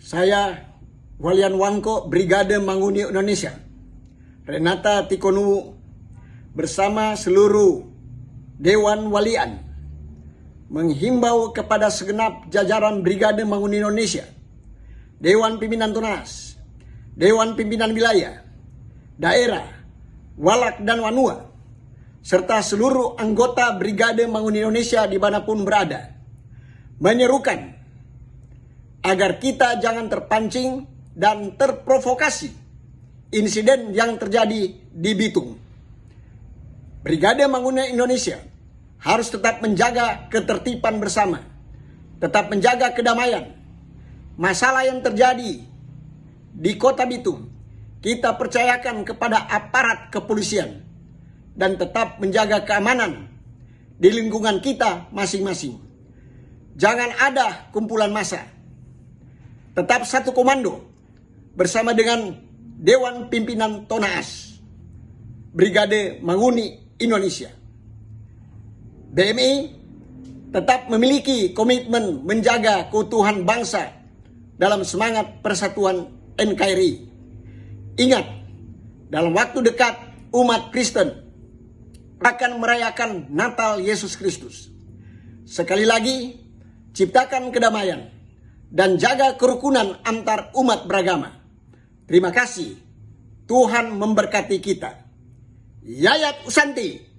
Saya Walian Wangko Brigade Manguni Indonesia Renata Tikonu bersama seluruh Dewan Walian menghimbau kepada segenap jajaran Brigade Manguni Indonesia Dewan Pimpinan Tunas Dewan Pimpinan Wilayah Daerah Walak dan Wanua serta seluruh anggota Brigade Manguni Indonesia di manapun berada menyerukan agar kita jangan terpancing dan terprovokasi insiden yang terjadi di Bitung. Brigade Manguna Indonesia harus tetap menjaga ketertiban bersama, tetap menjaga kedamaian. Masalah yang terjadi di Kota Bitung, kita percayakan kepada aparat kepolisian dan tetap menjaga keamanan di lingkungan kita masing-masing. Jangan ada kumpulan massa tetap satu komando bersama dengan Dewan Pimpinan Tonas Brigade Manguni Indonesia. BMI tetap memiliki komitmen menjaga keutuhan bangsa dalam semangat persatuan NKRI. Ingat, dalam waktu dekat umat Kristen akan merayakan Natal Yesus Kristus. Sekali lagi, ciptakan kedamaian dan jaga kerukunan antar umat beragama. Terima kasih. Tuhan memberkati kita. Yayat Usanti.